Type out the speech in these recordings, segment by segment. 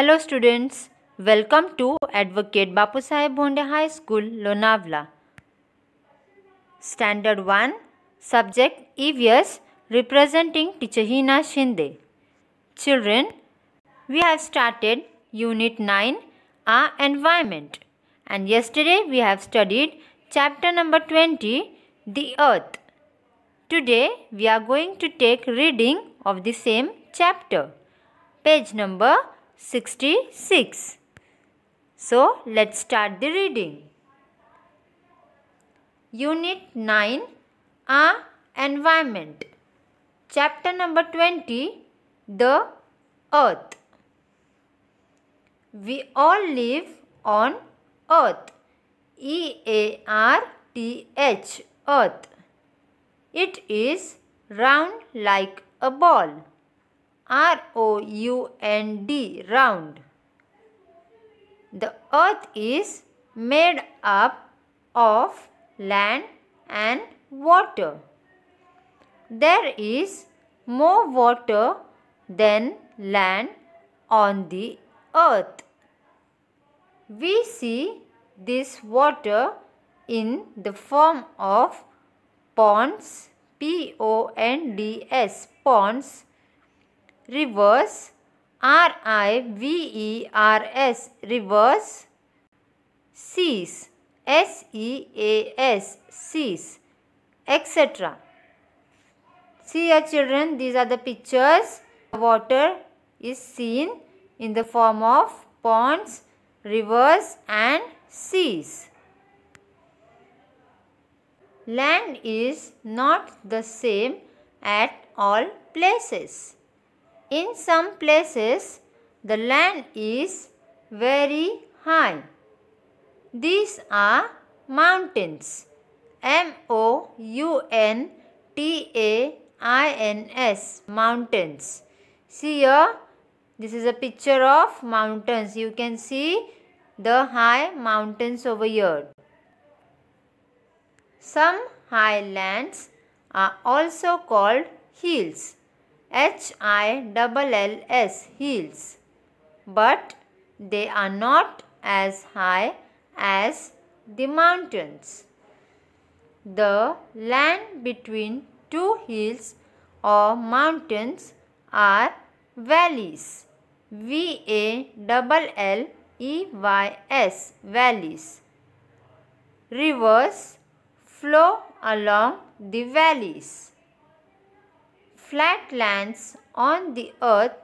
Hello students, welcome to Advocate Bapu Saheb Bhonde High School, Lonavala. Standard 1, Subject EVS representing Teacher Hina Shinde. Children, we have started Unit 9, Our Environment. And yesterday we have studied Chapter number 20, The Earth. Today we are going to take reading of the same chapter. Page number 66. So let's start the reading. Unit 9 A Environment Chapter number 20 The Earth We all live on Earth E A R T H Earth It is round like a ball. R O U N D round. The earth is made up of land and water. There is more water than land on the earth. We see this water in the form of ponds, P O N D S, ponds reverse R I V E R S reverse cease S E A S cease etc. See your children these are the pictures water is seen in the form of ponds, rivers and seas. Land is not the same at all places. In some places, the land is very high. These are mountains. M O U N T A I N S mountains. See here, this is a picture of mountains. You can see the high mountains over here. Some highlands are also called hills. H I double L S hills, but they are not as high as the mountains. The land between two hills or mountains are valleys. V A double L E Y S valleys. Rivers flow along the valleys flat lands on the earth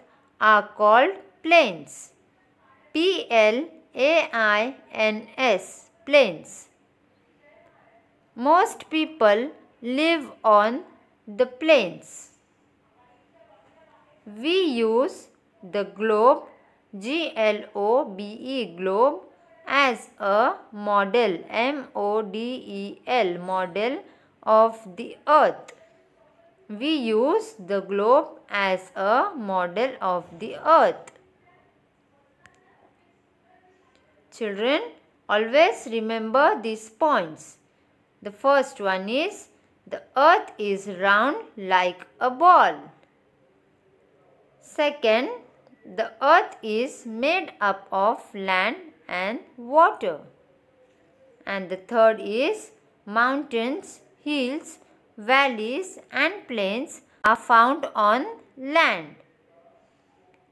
are called plains. P L A I N S plains. Most people live on the plains. We use the globe G L O B E globe as a model M O D E L model of the earth we use the globe as a model of the earth. Children, always remember these points. The first one is the earth is round like a ball. Second, the earth is made up of land and water. And the third is mountains, hills, valleys and plains are found on land.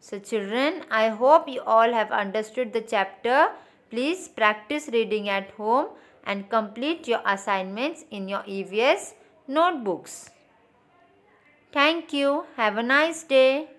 So children, I hope you all have understood the chapter. Please practice reading at home and complete your assignments in your EVS notebooks. Thank you. Have a nice day.